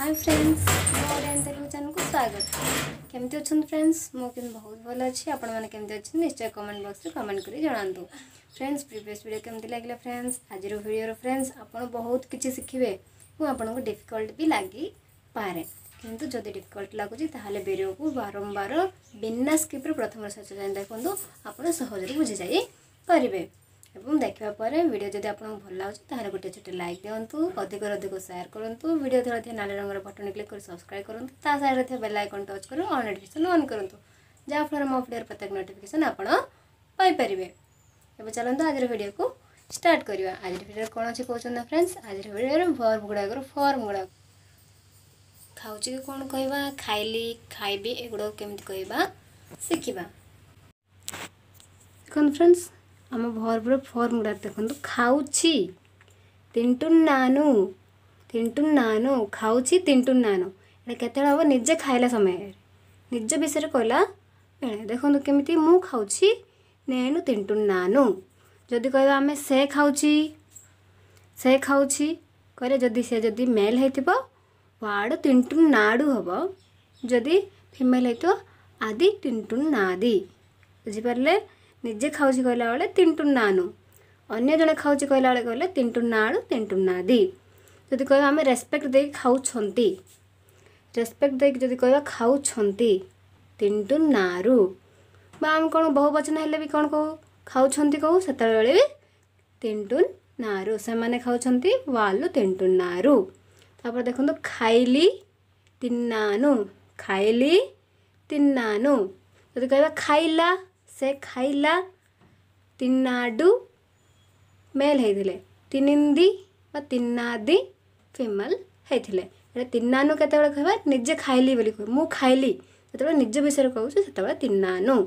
high friends ମୋ ଓଡ଼ିଆନ୍ତରିକ ଚ୍ୟାନେଲକୁ ସ୍ୱାଗତ କେମିତି ଅଛନ୍ତି ଫ୍ରେଣ୍ଡସ୍ ମୁଁ କିନ୍ତୁ ବହୁତ ଭଲ ଅଛି ଆପଣମାନେ କେମିତି ଅଛନ୍ତି ନିଶ୍ଚୟ କମେଣ୍ଟ ବକ୍ସରେ କମେଣ୍ଟ କରି ଜଣାନ୍ତୁ ଫ୍ରେଣ୍ଡସ୍ ପ୍ରିଭିୟସ୍ ଭିଡ଼ିଓ କେମିତି ଲାଗିଲା ଫ୍ରେଣ୍ଡସ୍ ଆଜିର ଭିଡ଼ିଓର ଫ୍ରେଣ୍ଡସ୍ ଆପଣ ବହୁତ କିଛି ଶିଖିବେ ଏବଂ ଆପଣଙ୍କୁ ଡିଫିକଲ୍ଟ ବି ଲାଗିପାରେ କିନ୍ତୁ ଯଦି ଡିଫିକଲ୍ଟ ଲାଗୁଛି ତାହେଲେ ଭିଡ଼ିଓକୁ ବାରମ୍ବାର ବିନା ସ୍କିପ୍ରେ ପ୍ରଥମରୁ ଶେଷ ଯାଏଁ ଦେଖନ୍ତୁ ଆପଣ ସହଜରେ ବୁଝିଯାଇ ପାରିବେ एक्कै भिडियो जति आउनु तोटे ल्याक दिनु अधिकर अधिक सेयर कन्डु भिडियो धेरै नाले रङर बटन क्लिक सब्सक्राइब गरौँ त बेल आइकन टचको अन नोटिकेसन अन गरु जर म भिडियो प्रत्येक नोटिफिकेसन आउन पाइप एजर को स्टार्ट गरेको आज भिडियो कि क्रेन्स आज भिडियो फर्म गुडाक फर्म गुडाक खाऊिक खा खाइग केमी किखिनु फ्रेंड्स ଆମ ଭର୍ବର ଗୁଡ଼ା ଦେଖନ୍ତୁ ଖାଉଛି ତିଣ୍ଟୁ ନାନୁ ତିଣ୍ଟୁ ନାନୁ ଖାଉଛି ତିଣ୍ଟୁ ନାନୁ ଏଇଟା କେତେବେଳେ ହେବ ନିଜେ ଖାଇଲା ସମୟରେ ନିଜ ବିଷୟରେ କହିଲା ଏଣେ ଦେଖନ୍ତୁ କେମିତି ମୁଁ ଖାଉଛି ନେନୁ ତିଣ୍ଟୁ ନାନୁ ଯଦି କହିବା ଆମେ ସେ ଖାଉଛି ସେ ଖାଉଛି କହିଲେ ଯଦି ସେ ଯଦି ମେଲ୍ ହେଇଥିବ ୱାର୍ଡ଼ ତିଣ୍ଟୁ ନାଡ଼ୁ ହେବ ଯଦି ଫିମେଲ୍ ହେଇଥିବ ଆଦି ତିଣ୍ଟୁ ନାଦି ବୁଝିପାରିଲେ ନିଜେ ଖାଉଛି କହିଲା ବେଳେ ତିଣ୍ଟୁନାନୁ ଅନ୍ୟ ଜଣେ ଖାଉଛି କହିଲା ବେଳେ କହିଲେ ତିଣ୍ଟୁନାଳୁ ତିଣ୍ଟୁନାଦି ଯଦି କହିବା ଆମେ ରେସ୍ପେକ୍ଟ ଦେଇକି ଖାଉଛନ୍ତି ରେସ୍ପେକ୍ଟ ଦେଇକି ଯଦି କହିବା ଖାଉଛନ୍ତି ତିଣ୍ଟୁନାରୁ ବା ଆମେ କ'ଣ ବହୁବଚନ ହେଲେ ବି କ'ଣ କହୁ ଖାଉଛନ୍ତି କହୁ ସେତେବେଳେ ବି ତିଣ୍ଟୁନ୍ ନାରୁ ସେମାନେ ଖାଉଛନ୍ତି వాళ్ళు తింటున్నారు ତାପରେ ଦେଖନ୍ତୁ ଖାଇଲି తిన్నాను ଖାଇଲି తిన్నాను ଯଦି କହିବା ଖାଇଲା से खाइला तिन्नाडु मेल हेथिले तिनिंदी फिमेल होते फीमेल हेथिले रे निजे खाइली बोली को मु खाइली तते बड़ विषय कहउ छ सेते बड़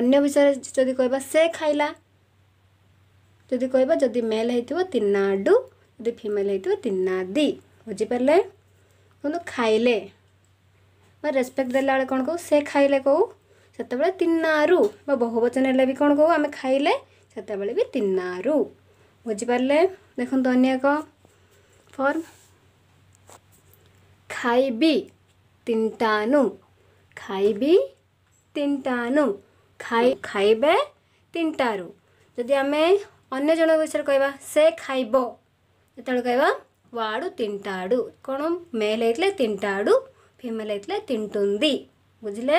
अन्य विषय जदि कहबा से खाइला जदि कहबा जदि मेल हेथिबो तिन्नाडु जदि फीमेल हेथिबो तिन्नादी बुझि परले कोनो खाइले रेस्पेक्ट देला बड़ से खाइले कहउ ସେତେବେଳେ ତିନାରୁ ବା ବହୁବଚନ ହେଲେ ବି କ'ଣ କହୁ ଆମେ ଖାଇଲେ ସେତେବେଳେ ବି ତିନାରୁ ବୁଝିପାରିଲେ ଦେଖନ୍ତୁ ଅନ୍ୟ ଏକ ଫର୍ମ ଖାଇବି ତିନିଟାନୁ ଖାଇବି ତିନିଟାନୁ ଖାଇ ଖାଇବେ ତିନିଟାରୁ ଯଦି ଆମେ ଅନ୍ୟ ଜଣଙ୍କ ବିଷୟରେ କହିବା ସେ ଖାଇବ ଯେତେବେଳେ କହିବା వాడు తింటాడు కోణం మేలైతే తింటాడు ఫిమేల్ అయితే తింటుంది బుజ్జిలే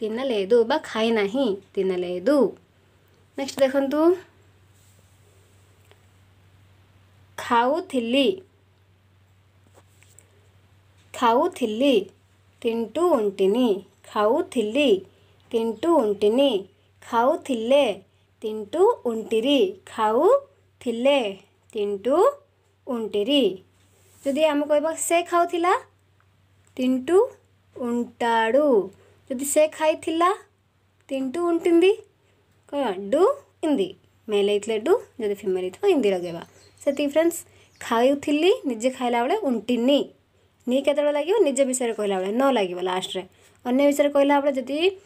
ತಿನ್ನಲೇದು ಬಾ ಖಾಯ್ ನಾಹಿ ತಿನ್ನಲೇದು ನೆಕ್ಸ್ಟ್ ದೇಖಂತು ಖಾವು ತಿಲ್ಲಿ ಖಾವು ತಿಲ್ಲಿ ತಿಂಟು ಉಂಟಿನಿ ಖಾವು ತಿಲ್ಲಿ ತಿಂಟು ಉಂಟಿನಿ ಖಾವು ತಿಲ್ಲೆ ತಿಂಟು ಉಂಟಿರಿ ಖಾವು ತಿಲ್ಲೆ ತಿಂಟು ಉಂಟಿರಿ ಜೊತೆ ಆಮೇಲೆ ಕೊಯ್ಬೇಕು ಸೇ ಖಾವು ತಿಲ್ಲ ತಿಂಟು ಉಂಟಾಡು जदि से खाई तिंटू उ डू इंदी मेल होते है जो जदि फिमेल हो इंदी लगेगा से फ्रेंड्स खाऊली निजे खाला बेले उन्टी नी के लगे निज विषय कहला न लगे लास्ट में अन्य विषय कहला बेले जदि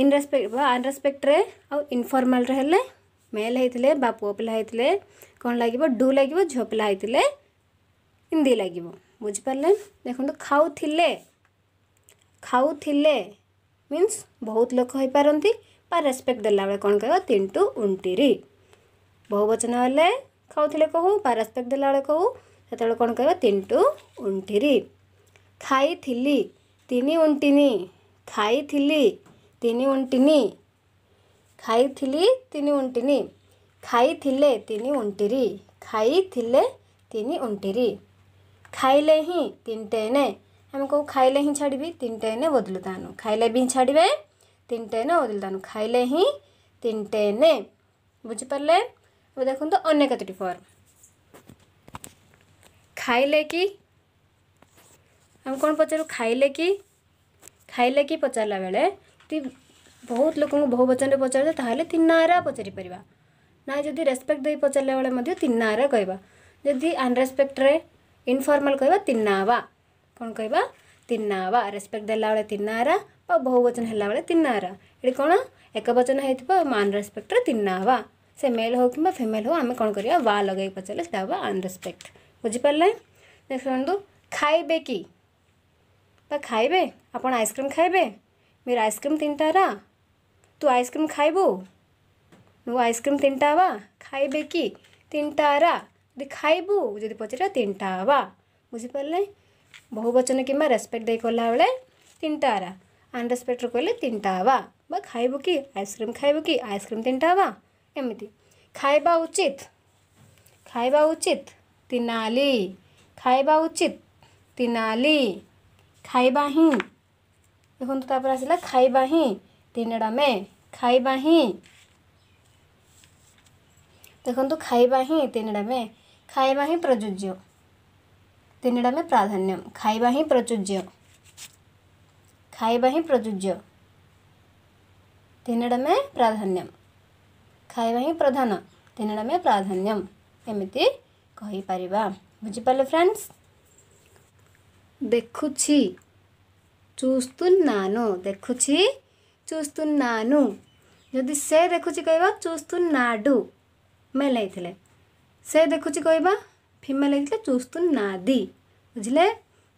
इनरेस्पेक्ट अनरेस्पेक्ट्रे आफर्माल हेल्ले मेल होते पुपिले कौन लगे डू लगे झीला हिंदी लगे बुझिपारे देखो खाऊ खाऊ मीन्स बहुत लोक होईपार पारास्पेक्ट देण कहबं तीन टू उरी बहुवचन गेले खाऊले कु पेस्पेक्ट देऊ ते कं किन टू उरी खाई तिन उ खाईली तिन उ खायली तिन उटिनी खाईले तिन उरी खाई तिन उरी खायले ही तीन टेने आम आमको खाइले ही छाड़ी तीन टाइने बदलता खाइले भी छाड़े तीन टाइने बदलता खाइले ही तीन टाइने बुझिपारे देखो अने कतोटी फर्म खाइले कि आम कौन पचारू खाइले कि खाइले कि पचारा बेले बहुत लोग बहु वचन पचार नारा पचारिपर ना जी रेस्पेक्ट दे पचारा बेले तीन नारा कह जदि अनरेस्पेक्ट इनफर्माल कह तीन नावा कौन कह तिन्नावा रेस्पेक्ट दे तिन्ना बहुवचन हैन्नारा ये कौन एक बचन हो होन रेस्पेक्ट तिन्नावा से मेल हो कि फिमेल हो आम कौन कर लगे पचारे सीटा हाँ अनरेस्पेक्ट बुझिपारे नेक्स्ट कहूँ खाए कि खाइबे आप आईसक्रीम खाइबे मेर आईसक्रीम तीन टा तु आईसक्रीम खाइबु नु आईसक्रीम तीन टावा खाइबे कि तीन टा जब खाइबू जब पचार तीन टावा बुझिपारे बहुवचन किंवा रेस्पेक्ट दे कला बेले तीनटारा अनरेस्पेक्ट कहले तीन टावा बा खाइबु कि आइसक्रीम खाइबु कि आइसक्रीम तीन टावा एमती खाइबा उचित खाइबा उचित तीनाली खाइबा उचित तिनाली खाइबा ही देखो तो आसला खाइबा ही तीनटा में खाइबा ही देखो खाइबा ही तीनटा में खाइबा ही प्रजोज्य तीन में प्राधान्य खावा ही प्रचुज्य खावा ही प्रचुज्य तीन में प्राधान्य खावा ही प्रधान तीन में प्राधान्यम एमती कहीपर बुझिपाल फ्रेंड्स देखु नानु देखु चुस्तुन नानु जदि से देखु कह नाडु मेले से देखु कहवा ଫିମେଲ୍ ହେଇଥିଲେ ଚୁସ୍ତୁ ନାଦି ବୁଝିଲେ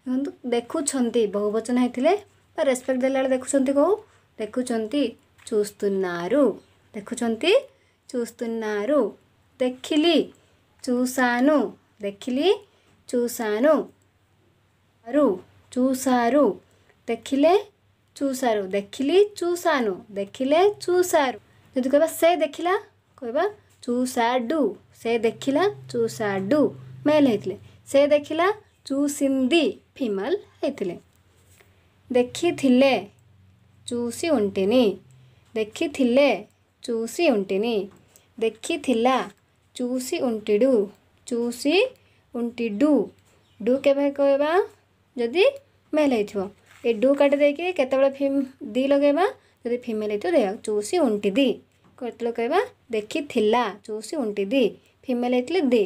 ଦେଖନ୍ତୁ ଦେଖୁଛନ୍ତି ବହୁବଚନ ହେଇଥିଲେ ବା ରେସ୍ପେକ୍ଟ ଦେଲାବେଳେ ଦେଖୁଛନ୍ତି କହୁ ଦେଖୁଛନ୍ତି ନାରୁ ଦେଖୁଛନ୍ତି ନାରୁ ଦେଖିଲି ଚୁସାନୁ ଦେଖିଲି ଚୁସାନୁ రు ଚୁସାରୁ ଦେଖିଲେ ଚୁସାରୁ ଦେଖିଲି ଚୁସାନୁ ଦେଖିଲେ ଚୁସାରୁ ଯଦି କହିବା ସେ ଦେଖିଲା କହିବା ଚୁସାଡୁ ସେ ଦେଖିଲା ଚୁସାଡୁ ମେଲ୍ ହେଇଥିଲେ ସେ ଦେଖିଲା ଚୁସିନ୍ଦି ଫିମେଲ୍ ହେଇଥିଲେ ଦେଖିଥିଲେ ଚୁସି ଉଣ୍ଟିନି ଦେଖିଥିଲେ ଚୁସି ଉଣ୍ଟିନି ଦେଖିଥିଲା ଚୁସି ଉଣ୍ଟିଡ଼ୁ ଚୁସି ଉଣ୍ଟିଡ଼ୁ ଡୁ କେବେ କହିବା ଯଦି ମେଲ୍ ହେଇଥିବ ଏ ଡୁ କାଟି ଦେଇକି କେତେବେଳେ ଫିମ୍ ଦି ଲଗାଇବା ଯଦି ଫିମେଲ୍ ହେଇଥିବ ଦେବା ଚୁସି ଉଣ୍ଟି ଦି କେତେବେଳେ କହିବା ଦେଖିଥିଲା ଚୁସି ଉଣ୍ଟି ଦି ଫିମେଲ୍ ହେଇଥିଲେ ଦି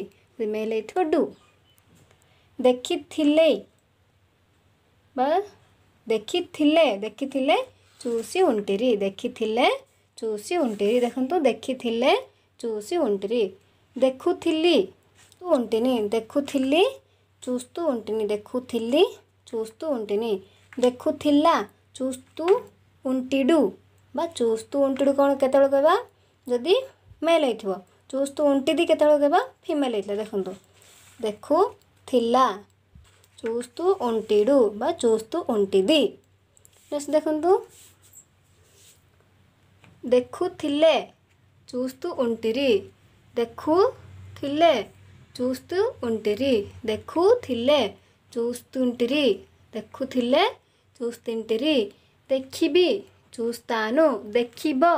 ಮೇಲೆ ಇಟ್ಕೊಂಡು ಡು ଦେଖିଥିଲେ ବା ଦେଖିଥିଲେ ଦେଖିଥିଲେ ଚୁସି ଉଣ୍ଟିରି ଦେଖିଥିଲେ ଚୁସି ଉଣ୍ଟିରି ଦେଖନ୍ତୁ ଦେଖିଥିଲେ ଚୁସି ଉଣ୍ଟିରି ଦେଖୁଥିଲି ତୁ ଉଣ୍ଟିନି ଦେଖୁଥିଲି ଚୁସ୍ ତୁ ଉଣ୍ଟିନି ଦେଖୁଥିଲି ଚୁସ୍ ତୁ ଉଣ୍ଟିନି ଦେଖୁଥିଲା ଚୁସ୍ ତୁ ଉଣ୍ଟିଡ଼ୁ ବା ଚୁସ୍ ତୁ ଉଣ୍ଟିଡ଼ୁ କ'ଣ କେତେବେଳେ କହିବା ଯଦି ମେଲ୍ ହେଇଥିବ ଚୁସ୍ତ ଉଣ୍ଟିଟି କେତେବେଳେ ଦେବା ଫିମେଲ୍ ହେଇଥିଲା ଦେଖନ୍ତୁ ଦେଖୁଥିଲା ଚୁସ୍ତୁ ଉଣ୍ଟିଡ଼ୁ ବା ଚୁସ୍ତୁ ଉଣ୍ଟିଦି ନେକ୍ସଟ ଦେଖନ୍ତୁ ଦେଖୁଥିଲେ ଚୁସ୍ତୁ ଉଣ୍ଟିରି ଦେଖୁଥିଲେ ଚୁସ୍ତୁ ଉଣ୍ଟିରି ଦେଖୁଥିଲେ ଚୁସ୍ତୁଣ୍ଟିରି ଦେଖୁଥିଲେ ଚୁସ୍ତିଣ୍ଟିରି ଦେଖିବି ଚୁସ୍ତାନୁ ଦେଖିବ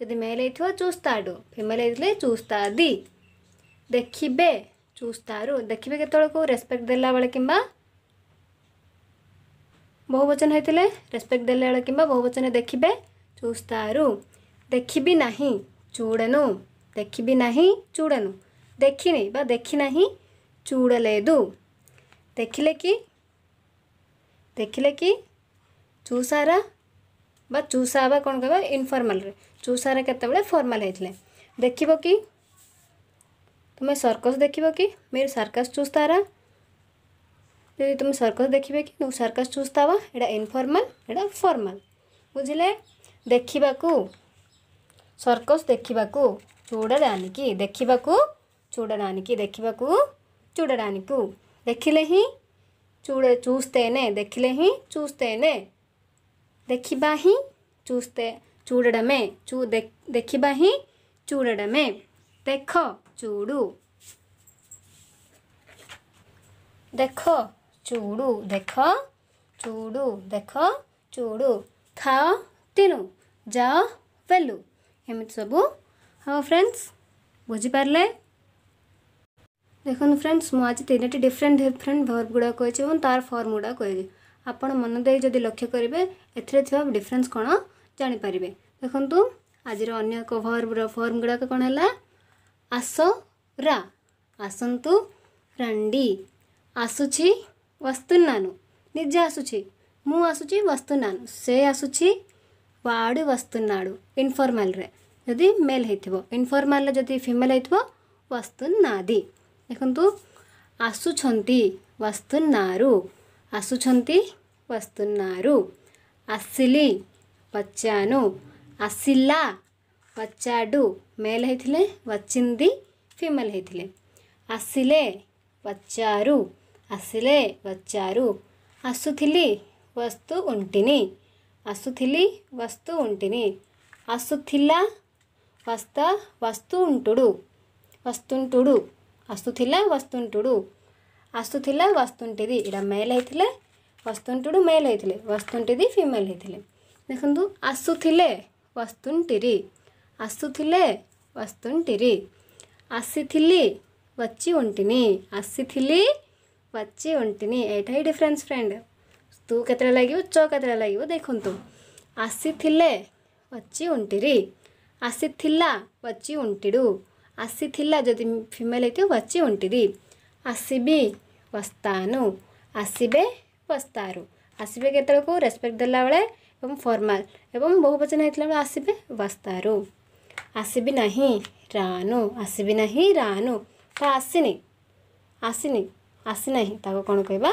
जदि मेल हो चूस्ता फिमेल चूस्ता देखिए चूस्तार देखिए कत रेस्पेक्ट दे कि बहुवचन होते रेस्पेक्ट दे कि बहुवचन देखिए चूस्तार देखी ना चूड़ देखी ना चूड़ देखी बा देखिना चूड़े देखले कि देखले कि चूसारा चूसा हाँ कौन कह इनफर्माल चूसार के फर्माल होते देख कि तुम सर्कस देख कि मेरे सर्कस चूस्तारा जी तुम सर्कस देखिए कि तुम सर्कस चूस्ताव ये इनफर्माल यहाँ फर्माल बुझे देखा सर्कस देखा चूडना की देखा चूडना की देखा चूडना को देखले ही चूड़े चूस्ते देखले ही चूस्ते ଦେଖିବା ହିଁ చూస్తే చూడడమే చూ ଦେଖିବା ହିଁ చూడడమే ଦେଖ చూడు ଦେଖ చూడు ଦେଖ చూడు ଦେଖ చూడు ଖାଅ తిను ଯାଅ వెళ్ళు ଏମିତି ସବୁ ହଁ ଫ୍ରେଣ୍ଡସ୍ ବୁଝିପାରିଲେ ଦେଖନ୍ତୁ ଫ୍ରେଣ୍ଡସ୍ ମୁଁ ଆଜି ତିନୋଟି ଡିଫରେଣ୍ଟ ଡିଫରେଣ୍ଟ ଭର୍ବ ଗୁଡ଼ା କହିଛି ଏବଂ ତା'ର ଫର୍ମ ଗୁଡ଼ା କହିଛି ଆପଣ ମନ ଦେଇ ଯଦି ଲକ୍ଷ୍ୟ କରିବେ ଏଥିରେ ଥିବା ଡିଫରେନ୍ସ କ'ଣ ଜାଣିପାରିବେ ଦେଖନ୍ତୁ ଆଜିର ଅନ୍ୟ ଏକ ଫର୍ମର ଫର୍ମ ଗୁଡ଼ାକ କ'ଣ ହେଲା ଆସ ରା ଆସନ୍ତୁ ରାଣ୍ଡି ଆସୁଛି వస్తున్నాను నిజ ఆసుచి మూ ఆసుచి వస్తున్నాను సే ఆసుచి వాడు వస్తున్నాడు ఇన్ఫర్మాల్రే ଯଦି ମେଲ୍ ହେଇଥିବ ଇନଫର୍ମାଲ୍ରେ ଯଦି ଫିମେଲ୍ ହେଇଥିବ ୱାସ୍ତୁନାଦି ଦେଖନ୍ତୁ ଆସୁଛନ୍ତି ୱାସ୍ତୁନାରୁ అసుచంతి వస్తున్నారు అస్సిలి వచ్చాను అస్సిల్లా వచ్చాడు మేలైతిలే వచ్చింది ఫిమేల్ అయితిలే అస్సిలే వచ్చారు అస్సిలే వచ్చారు అసుథిలి వస్తు ఉంటిని అసుథిలి వస్తు ఉంటిని అసుథిలా వస్తా వస్తు ఉంటుడు వస్తుంటుడు అసుథిలా వస్తుంటుడు ಅಸ್ತುತಿಲ್ಲ ವಸ್ತುಂಟಿದಿ ಇಡ ಮೇಲ್ ಐತಿಲೆ ವಸ್ತುಂಟುಡು ಮೇಲ್ ಐತಿಲೆ ವಸ್ತುಂಟಿದಿ ଫିମେଲ୍ ହେଇଥିଲେ ଦେଖନ୍ତୁ ଆସୁଥିଲେ ବସ୍ତୁଣ୍ଟିରି ଆସୁଥିଲେ ବସ୍ତୁଣ୍ଟିରି ଆସିଥିଲି వచ్చి ଓଣ୍ଟିନି ଆସିଥିଲି వచ్చి ଓଣ୍ଟିନି ଏଇଟା ହିଁ ଡିଫରେନ୍ସ ଫ୍ରେଣ୍ଡ ତୁ କେତେଟା ଲାଗିବ ଚ କେତେଟା ଲାଗିବ ଦେଖନ୍ତୁ ଆସିଥିଲେ ବଚି ଓଣ୍ଟିରି ଆସିଥିଲା ବଚି ఒంటిడు ଆସିଥିଲା ଯଦି ଫିମେଲ୍ ହେଇଥିବ వచ్చి ఒంଟିରି ଆସିବି वस्तानु आसबे वस्तार आसबे के रेस्पेक्ट दे फर्माल एवं बहुवचन होता बेल आसबे वस्तार आसबि ना रानु आसबि ना रानु तो आसनी आसनी आसीना ही कौन कह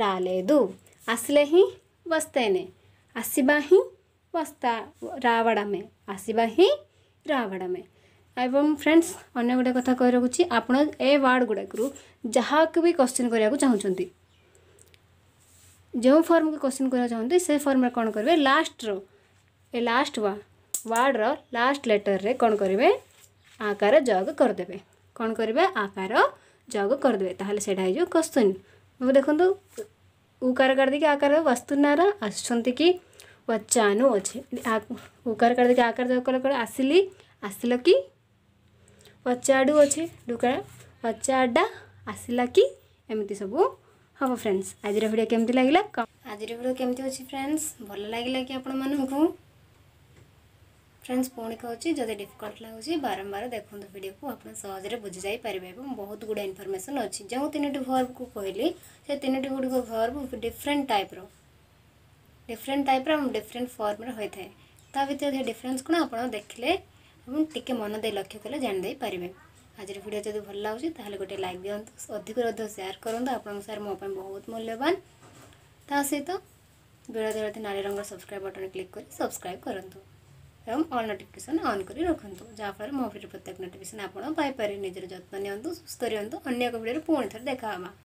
राे आसले ही वस्तेने आसवा ही वस्ता रावड़ा में आसवा ही रावड़ा में ଏବଂ ଫ୍ରେଣ୍ଡସ୍ ଅନ୍ୟ ଗୋଟେ କଥା କହି ରଖୁଛି ଆପଣ ଏ ୱାର୍ଡ଼ ଗୁଡ଼ାକରୁ ଯାହାକୁ ବି କ୍ୱଶ୍ଚିନ୍ କରିବାକୁ ଚାହୁଁଛନ୍ତି ଯେଉଁ ଫର୍ମକୁ କ୍ୱଶ୍ଚିନ୍ କରିବାକୁ ଚାହୁଁଛନ୍ତି ସେ ଫର୍ମରେ କ'ଣ କରିବେ ଲାଷ୍ଟର ଏ ଲାଷ୍ଟ ୱାର୍ଡ଼ର ଲାଷ୍ଟ ଲେଟର୍ରେ କ'ଣ କରିବେ ଆକାର ଯୋଗ କରିଦେବେ କ'ଣ କରିବେ ଆକାର ଯୋଗ କରିଦେବେ ତାହେଲେ ସେଇଟା ହେଇଯିବ କ୍ୱଶ୍ଚିନ୍ ଦେଖନ୍ତୁ ଉକାର କାଢ଼ିଦେଇକି ଆକାର ବାସ୍ତୁନାର ଆସୁଛନ୍ତି କି ୱାଚାନୁ ଅଛି ଉକାର କାଢ଼ିଦେଇକି ଆକାର ଯୋଗ କଲା ପରେ ଆସିଲି ଆସିଲ କି अचाड़ अच्छे ढुका अचाड़ा आसला कि एमती सब हम फ्रेंड्स आज कमी लगला आज कमी अच्छे फ्रेंड्स भल लगे कि आप फ्रेंड्स पुणी कहे जब डिफिकल्ट लगे बारंबार देखते भिड को आप सहजे बुझी जापारे बहुत गुड़ा इनफर्मेसन अच्छे जो तीन भर्व को कहली से तीन गुड़ भर्व डिफरेन्ट टाइप रिफरेन्ट टाइप रिफरेन्ट फर्म्रे ता भर डिफरेन्स कौन आप देखने टिक मनदेख्यो जे पारे आज भिडियो जुन भन्नु गोटे लाइक दिनु अधिक अधिक सेयर कपार मोप बहुत मूल्यवादान भिडियो दार्जिलिङ नाले रंग सब्सक्राइब बटन क्लिक सब्सक्राइब गरु अोटिकेसन अन गरिराख्नु जाँफ मिड प्रत्येक नोटिकेसन आउँछ पाप् नि सुस्थ रिहो अन्य एक भिडियो पोइन्थ देखाहेमा